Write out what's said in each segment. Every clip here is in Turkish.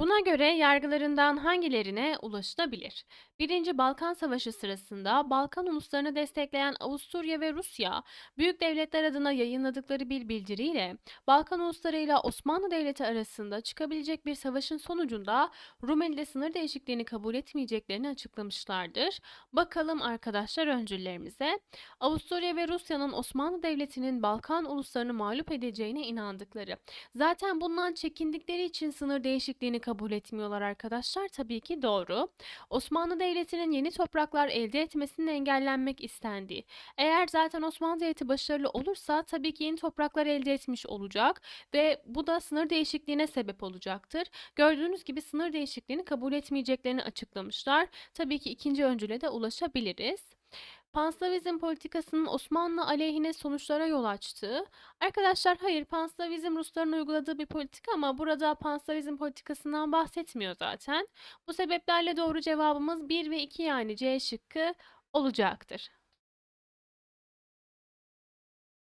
Buna göre yargılarından hangilerine ulaşılabilir? 1. Balkan Savaşı sırasında Balkan uluslarını destekleyen Avusturya ve Rusya, büyük devletler adına yayınladıkları bir bildiriyle Balkan uluslarıyla Osmanlı Devleti arasında çıkabilecek bir savaşın sonucunda Rumeli'de sınır değişikliğini kabul etmeyeceklerini açıklamışlardır. Bakalım arkadaşlar öncüllerimize. Avusturya ve Rusya'nın Osmanlı Devleti'nin Balkan uluslarını mağlup edeceğine inandıkları. Zaten bundan çekindikleri için sınır değişikliğini kabul etmiyorlar arkadaşlar. Tabii ki doğru. Osmanlı Devleti'nin yeni topraklar elde etmesinin engellenmek istendiği. Eğer zaten Osmanlı Devleti başarılı olursa tabii ki yeni topraklar elde etmiş olacak ve bu da sınır değişikliğine sebep olacaktır. Gördüğünüz gibi sınır değişikliğini kabul etmeyeceklerini açıklamışlar. Tabii ki ikinci öncüle de ulaşabiliriz. Panslavizm politikasının Osmanlı aleyhine sonuçlara yol açtığı, arkadaşlar hayır Panslavizm Rusların uyguladığı bir politika ama burada Panslavizm politikasından bahsetmiyor zaten. Bu sebeplerle doğru cevabımız 1 ve 2 yani C şıkkı olacaktır.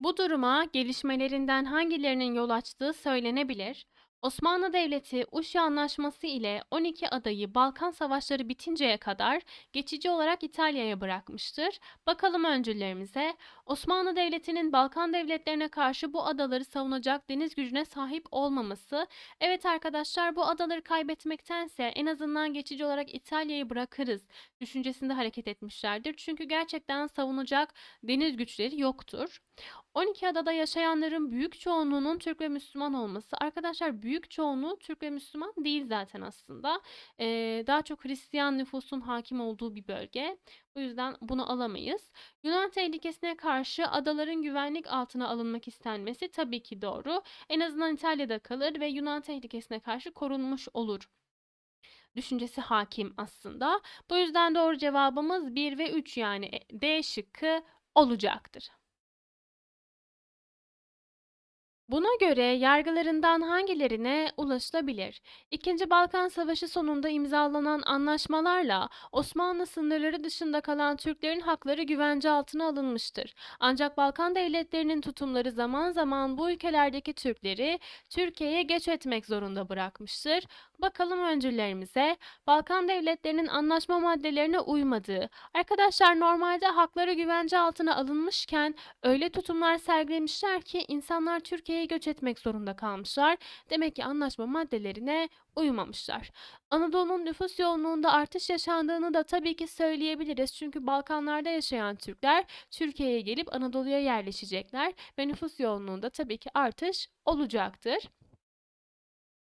Bu duruma gelişmelerinden hangilerinin yol açtığı söylenebilir Osmanlı Devleti Uşi Anlaşması ile 12 adayı Balkan Savaşları bitinceye kadar geçici olarak İtalya'ya bırakmıştır. Bakalım öncülerimize, Osmanlı Devleti'nin Balkan devletlerine karşı bu adaları savunacak deniz gücüne sahip olmaması. Evet arkadaşlar bu adaları kaybetmektense en azından geçici olarak İtalya'yı bırakırız düşüncesinde hareket etmişlerdir. Çünkü gerçekten savunacak deniz güçleri yoktur. 12 adada yaşayanların büyük çoğunluğunun Türk ve Müslüman olması. Arkadaşlar büyük çoğunluğu Türk ve Müslüman değil zaten aslında. Ee, daha çok Hristiyan nüfusun hakim olduğu bir bölge. Bu yüzden bunu alamayız. Yunan tehlikesine karşı adaların güvenlik altına alınmak istenmesi tabii ki doğru. En azından İtalya'da kalır ve Yunan tehlikesine karşı korunmuş olur düşüncesi hakim aslında. Bu yüzden doğru cevabımız 1 ve 3 yani e, D şıkkı olacaktır. Buna göre yargılarından hangilerine ulaşılabilir? İkinci Balkan Savaşı sonunda imzalanan anlaşmalarla Osmanlı sınırları dışında kalan Türklerin hakları güvence altına alınmıştır. Ancak Balkan devletlerinin tutumları zaman zaman bu ülkelerdeki Türkleri Türkiye'ye geç etmek zorunda bırakmıştır. Bakalım öncüllerimize. Balkan devletlerinin anlaşma maddelerine uymadığı, arkadaşlar normalde hakları güvence altına alınmışken öyle tutumlar sergilemişler ki insanlar Türkiye'ye göç etmek zorunda kalmışlar. Demek ki anlaşma maddelerine uymamışlar. Anadolu'nun nüfus yoğunluğunda artış yaşandığını da tabii ki söyleyebiliriz. Çünkü Balkanlarda yaşayan Türkler Türkiye'ye gelip Anadolu'ya yerleşecekler ve nüfus yoğunluğunda tabii ki artış olacaktır.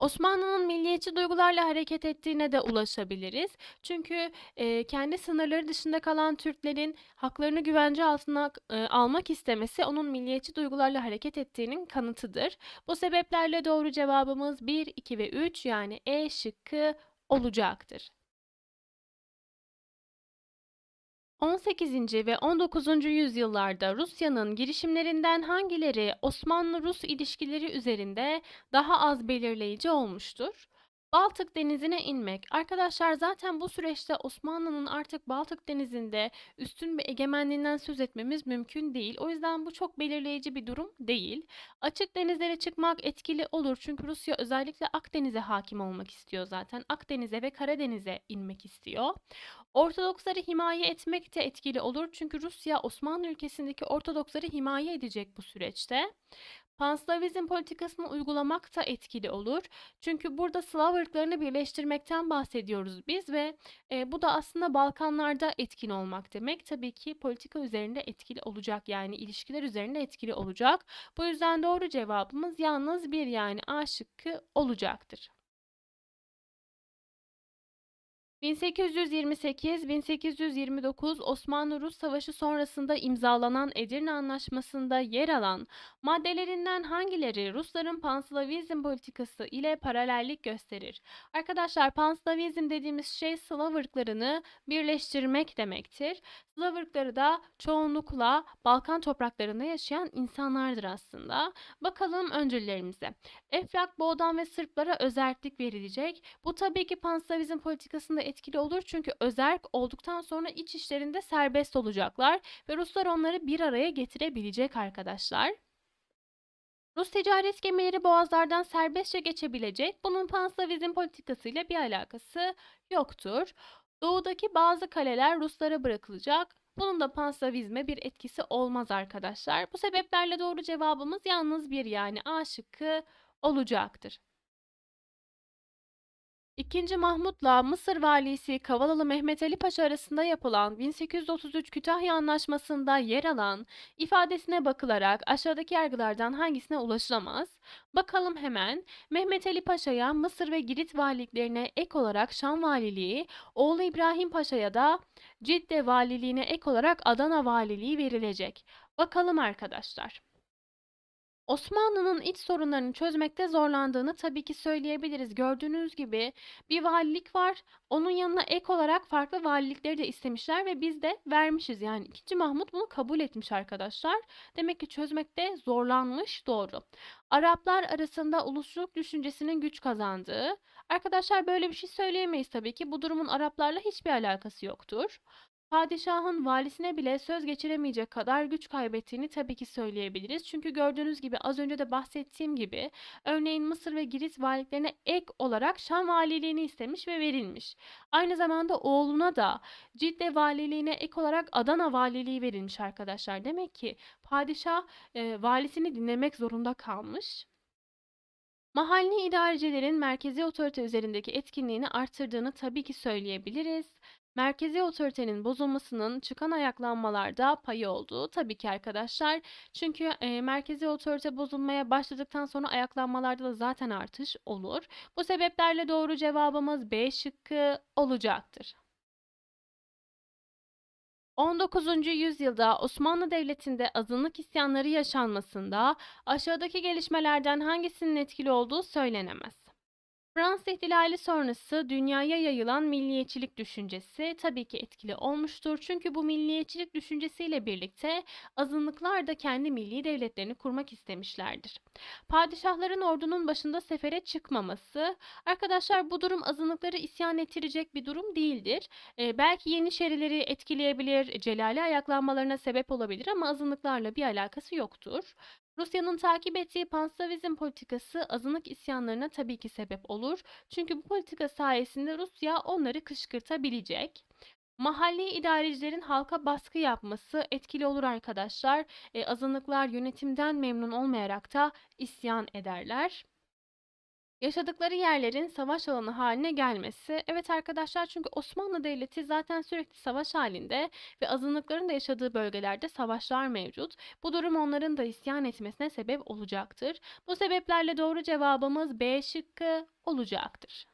Osmanlı'nın milliyetçi duygularla hareket ettiğine de ulaşabiliriz. Çünkü e, kendi sınırları dışında kalan Türklerin haklarını güvence altına e, almak istemesi onun milliyetçi duygularla hareket ettiğinin kanıtıdır. Bu sebeplerle doğru cevabımız 1, 2 ve 3 yani E şıkkı olacaktır. 18. ve 19. yüzyıllarda Rusya'nın girişimlerinden hangileri Osmanlı-Rus ilişkileri üzerinde daha az belirleyici olmuştur? Baltık Denizi'ne inmek. Arkadaşlar zaten bu süreçte Osmanlı'nın artık Baltık Denizi'nde üstün bir egemenliğinden söz etmemiz mümkün değil. O yüzden bu çok belirleyici bir durum değil. Açık denizlere çıkmak etkili olur çünkü Rusya özellikle Akdeniz'e hakim olmak istiyor zaten. Akdeniz'e ve Karadeniz'e inmek istiyor. Ortodoksları himaye etmek de etkili olur çünkü Rusya Osmanlı ülkesindeki Ortodoksları himaye edecek bu süreçte. Panslavizm politikasını uygulamak da etkili olur. Çünkü burada Slav ırklarını birleştirmekten bahsediyoruz biz ve e, bu da aslında Balkanlarda etkin olmak demek. Tabii ki politika üzerinde etkili olacak yani ilişkiler üzerinde etkili olacak. Bu yüzden doğru cevabımız yalnız bir yani A şıkkı olacaktır. 1828-1829 Osmanlı-Rus Savaşı sonrasında imzalanan Edirne Anlaşması'nda yer alan maddelerinden hangileri Rusların Panslavizm politikası ile paralellik gösterir? Arkadaşlar Panslavizm dediğimiz şey Slav ırklarını birleştirmek demektir. Slav ırkları da çoğunlukla Balkan topraklarında yaşayan insanlardır aslında. Bakalım öncülerimize. Eflak, Boğdan ve Sırplara özellik verilecek. Bu tabii ki Panslavizm politikasında etkili olur çünkü özerk olduktan sonra iç işlerinde serbest olacaklar ve Ruslar onları bir araya getirebilecek arkadaşlar. Rus ticaret gemileri boğazlardan serbestçe geçebilecek. Bunun Panslavizm politikasıyla bir alakası yoktur. Doğudaki bazı kaleler Ruslara bırakılacak. Bunun da panslavizme bir etkisi olmaz arkadaşlar. Bu sebeplerle doğru cevabımız yalnız bir yani A şıkkı olacaktır. II. Mahmut'la Mısır valisi Kavalalı Mehmet Ali Paşa arasında yapılan 1833 Kütahya Anlaşması'nda yer alan ifadesine bakılarak aşağıdaki yargılardan hangisine ulaşılamaz? Bakalım hemen. Mehmet Ali Paşa'ya Mısır ve Girit valiliklerine ek olarak Şam valiliği, oğlu İbrahim Paşa'ya da Cidde valiliğine ek olarak Adana valiliği verilecek. Bakalım arkadaşlar. Osmanlı'nın iç sorunlarını çözmekte zorlandığını tabii ki söyleyebiliriz. Gördüğünüz gibi bir valilik var. Onun yanına ek olarak farklı valilikleri de istemişler ve biz de vermişiz. Yani 2. Mahmut bunu kabul etmiş arkadaşlar. Demek ki çözmekte zorlanmış doğru. Araplar arasında ulusçuluk düşüncesinin güç kazandığı. Arkadaşlar böyle bir şey söyleyemeyiz tabii ki. Bu durumun Araplarla hiçbir alakası yoktur. Padişahın valisine bile söz geçiremeyecek kadar güç kaybettiğini tabii ki söyleyebiliriz. Çünkü gördüğünüz gibi az önce de bahsettiğim gibi örneğin Mısır ve Girit valiliklerine ek olarak Şam valiliğini istemiş ve verilmiş. Aynı zamanda oğluna da Cidde valiliğine ek olarak Adana valiliği verilmiş arkadaşlar. Demek ki padişah e, valisini dinlemek zorunda kalmış. Mahalli idarecilerin merkezi otorite üzerindeki etkinliğini artırdığını tabii ki söyleyebiliriz merkezi otoritenin bozulmasının çıkan ayaklanmalarda payı olduğu tabii ki arkadaşlar. Çünkü e, merkezi otorite bozulmaya başladıktan sonra ayaklanmalarda da zaten artış olur. Bu sebeplerle doğru cevabımız B şıkkı olacaktır. 19. yüzyılda Osmanlı Devleti'nde azınlık isyanları yaşanmasında aşağıdaki gelişmelerden hangisinin etkili olduğu söylenemez. Fransız ihtilali sonrası dünyaya yayılan milliyetçilik düşüncesi tabii ki etkili olmuştur. Çünkü bu milliyetçilik düşüncesiyle birlikte azınlıklar da kendi milli devletlerini kurmak istemişlerdir. Padişahların ordunun başında sefere çıkmaması, arkadaşlar bu durum azınlıkları isyan ettirecek bir durum değildir. Ee, belki Yeniçerileri etkileyebilir, Celali ayaklanmalarına sebep olabilir ama azınlıklarla bir alakası yoktur. Rusya'nın takip ettiği panslavizm politikası azınlık isyanlarına tabii ki sebep olur. Çünkü bu politika sayesinde Rusya onları kışkırtabilecek. Mahalli idarecilerin halka baskı yapması etkili olur arkadaşlar. E, azınlıklar yönetimden memnun olmayarak da isyan ederler yaşadıkları yerlerin savaş alanı haline gelmesi. Evet arkadaşlar çünkü Osmanlı Devleti zaten sürekli savaş halinde ve azınlıkların da yaşadığı bölgelerde savaşlar mevcut. Bu durum onların da isyan etmesine sebep olacaktır. Bu sebeplerle doğru cevabımız B şıkkı olacaktır.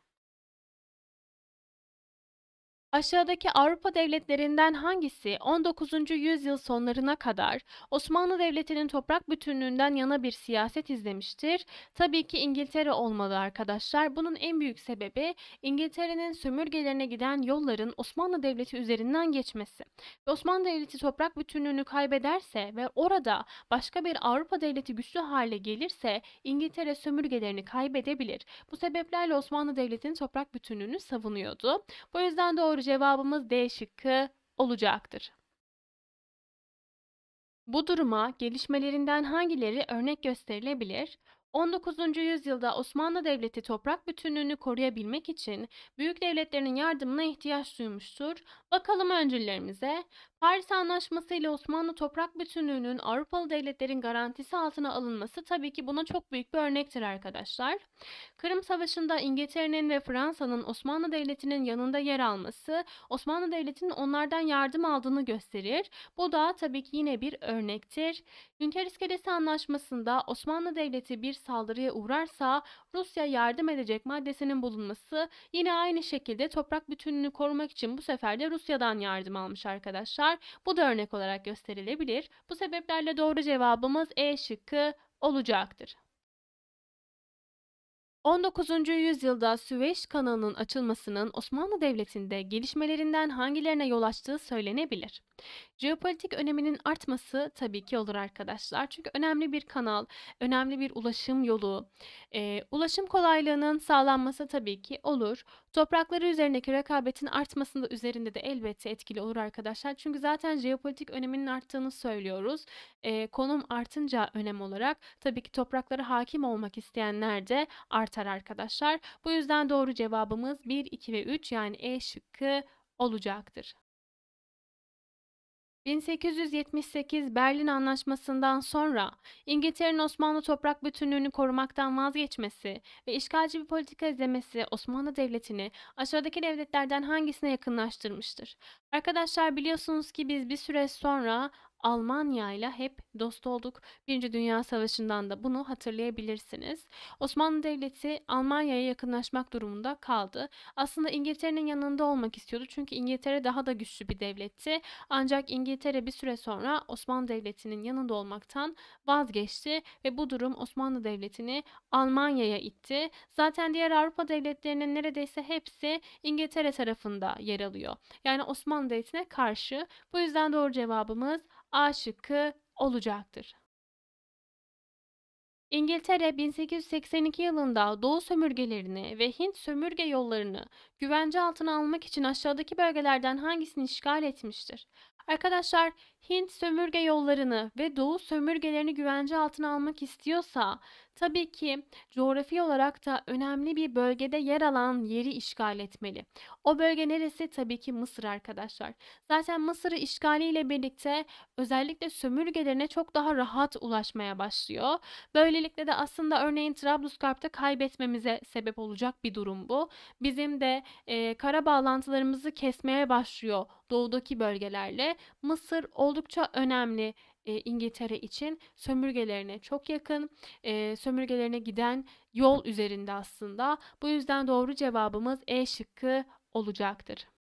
Aşağıdaki Avrupa devletlerinden hangisi 19. yüzyıl sonlarına kadar Osmanlı Devleti'nin toprak bütünlüğünden yana bir siyaset izlemiştir? Tabii ki İngiltere olmalı arkadaşlar. Bunun en büyük sebebi İngiltere'nin sömürgelerine giden yolların Osmanlı Devleti üzerinden geçmesi. Osmanlı Devleti toprak bütünlüğünü kaybederse ve orada başka bir Avrupa devleti güçlü hale gelirse İngiltere sömürgelerini kaybedebilir. Bu sebeplerle Osmanlı Devleti'nin toprak bütünlüğünü savunuyordu. Bu yüzden doğru Doğru cevabımız D şıkkı olacaktır. Bu duruma gelişmelerinden hangileri örnek gösterilebilir? 19. yüzyılda Osmanlı Devleti toprak bütünlüğünü koruyabilmek için büyük devletlerin yardımına ihtiyaç duymuştur. Bakalım öncüllerimize. Paris Anlaşması ile Osmanlı toprak bütünlüğünün Avrupalı devletlerin garantisi altına alınması tabii ki buna çok büyük bir örnektir arkadaşlar. Kırım Savaşı'nda İngiltere'nin ve Fransa'nın Osmanlı Devleti'nin yanında yer alması Osmanlı Devleti'nin onlardan yardım aldığını gösterir. Bu da tabii ki yine bir örnektir. Hünkar İskelesi Anlaşması'nda Osmanlı Devleti bir saldırıya uğrarsa Rusya yardım edecek maddesinin bulunması yine aynı şekilde toprak bütünlüğünü korumak için bu sefer de Rusya'dan yardım almış arkadaşlar bunlar. Bu da örnek olarak gösterilebilir. Bu sebeplerle doğru cevabımız E şıkkı olacaktır. 19. yüzyılda Süveyş kanalının açılmasının Osmanlı Devleti'nde gelişmelerinden hangilerine yol açtığı söylenebilir. Jeopolitik öneminin artması tabii ki olur arkadaşlar. Çünkü önemli bir kanal, önemli bir ulaşım yolu. E, ulaşım kolaylığının sağlanması tabii ki olur. Toprakları üzerindeki rekabetin artmasında üzerinde de elbette etkili olur arkadaşlar. Çünkü zaten jeopolitik öneminin arttığını söylüyoruz. E, konum artınca önem olarak tabii ki topraklara hakim olmak isteyenler de artar arkadaşlar. Bu yüzden doğru cevabımız 1, 2 ve 3 yani E şıkkı olacaktır. 1878 Berlin Anlaşması'ndan sonra İngiltere'nin Osmanlı toprak bütünlüğünü korumaktan vazgeçmesi ve işgalci bir politika izlemesi Osmanlı Devleti'ni aşağıdaki devletlerden hangisine yakınlaştırmıştır? Arkadaşlar biliyorsunuz ki biz bir süre sonra Almanya ile hep dost olduk. Birinci Dünya Savaşı'ndan da bunu hatırlayabilirsiniz. Osmanlı Devleti Almanya'ya yakınlaşmak durumunda kaldı. Aslında İngiltere'nin yanında olmak istiyordu çünkü İngiltere daha da güçlü bir devletti. Ancak İngiltere bir süre sonra Osmanlı Devleti'nin yanında olmaktan vazgeçti ve bu durum Osmanlı Devleti'ni Almanya'ya itti. Zaten diğer Avrupa devletlerinin neredeyse hepsi İngiltere tarafında yer alıyor. Yani Osmanlı Devleti'ne karşı. Bu yüzden doğru cevabımız A şıkkı olacaktır. İngiltere 1882 yılında Doğu sömürgelerini ve Hint sömürge yollarını güvence altına almak için aşağıdaki bölgelerden hangisini işgal etmiştir? Arkadaşlar Hint sömürge yollarını ve Doğu sömürgelerini güvence altına almak istiyorsa tabii ki coğrafi olarak da önemli bir bölgede yer alan yeri işgal etmeli. O bölge neresi? Tabii ki Mısır arkadaşlar. Zaten Mısır'ı işgaliyle birlikte özellikle sömürgelerine çok daha rahat ulaşmaya başlıyor. Böylelikle de aslında örneğin Trablusgarp'ta kaybetmemize sebep olacak bir durum bu. Bizim de e, kara bağlantılarımızı kesmeye başlıyor doğudaki bölgelerle. Mısır o oldukça önemli e, İngiltere için sömürgelerine çok yakın, e, sömürgelerine giden yol üzerinde aslında. Bu yüzden doğru cevabımız E şıkkı olacaktır.